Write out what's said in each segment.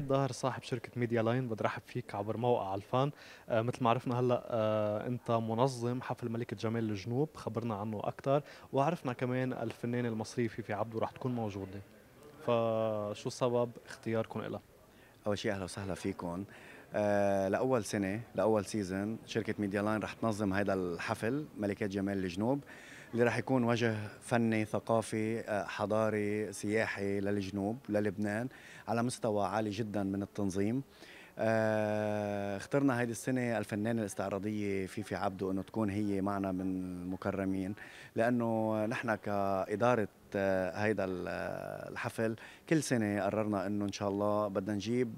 سعيد ظاهر صاحب شركه ميديا لاين بدي ارحب فيك عبر موقع الفان آه مثل ما عرفنا هلا آه انت منظم حفل ملكه جمال الجنوب خبرنا عنه اكثر وعرفنا كمان الفنان المصري فيفي عبده رح تكون موجوده فشو سبب اختياركم لها؟ اول شيء اهلا وسهلا فيكم آه لاول سنه لاول سيزون شركه ميديا لاين رح تنظم هذا الحفل ملكه جمال الجنوب آه اللي راح يكون وجه فني ثقافي آه، حضاري سياحي للجنوب للبنان على مستوى عالي جدا من التنظيم آه، اخترنا هذه السنة الفنانة الاستعراضية فيفي عبدو أنه تكون هي معنا من المكرمين لأنه نحن كإدارة آه، هيدا آه، الحفل كل سنة قررنا أنه إن شاء الله بدنا نجيب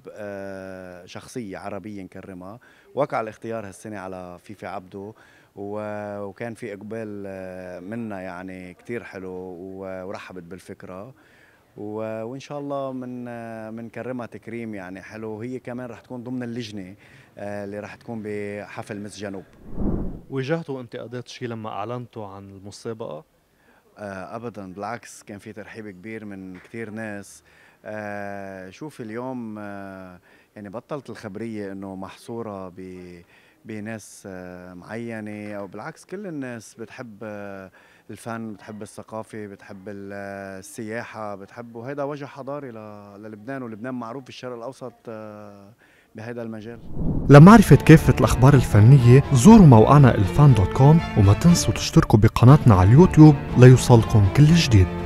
شخصية عربية نكرمها وقع الاختيار هالسنة على فيفي عبدو وكان في إقبال منا يعني كتير حلو ورحبت بالفكرة وان شاء الله من بنكرمها تكريم يعني حلو وهي كمان رح تكون ضمن اللجنه آه، اللي رح تكون بحفل مس جنوب واجهتوا انتقادات شي لما اعلنتوا عن المسابقه آه، ابدا بالعكس كان في ترحيب كبير من كثير ناس أه شوف اليوم أه يعني بطلت الخبريه انه محصوره ب بناس آه، معينه او بالعكس كل الناس بتحب الفن بتحب الثقافه بتحب السياحه بتحب وهذا وجه حضاري للبنان ولبنان معروف في الشرق الاوسط آه، بهذا المجال لمعرفة كافة الأخبار الفنية زوروا موقعنا الفان دوت كوم وما تنسوا تشتركوا بقناتنا على اليوتيوب ليوصلكم كل جديد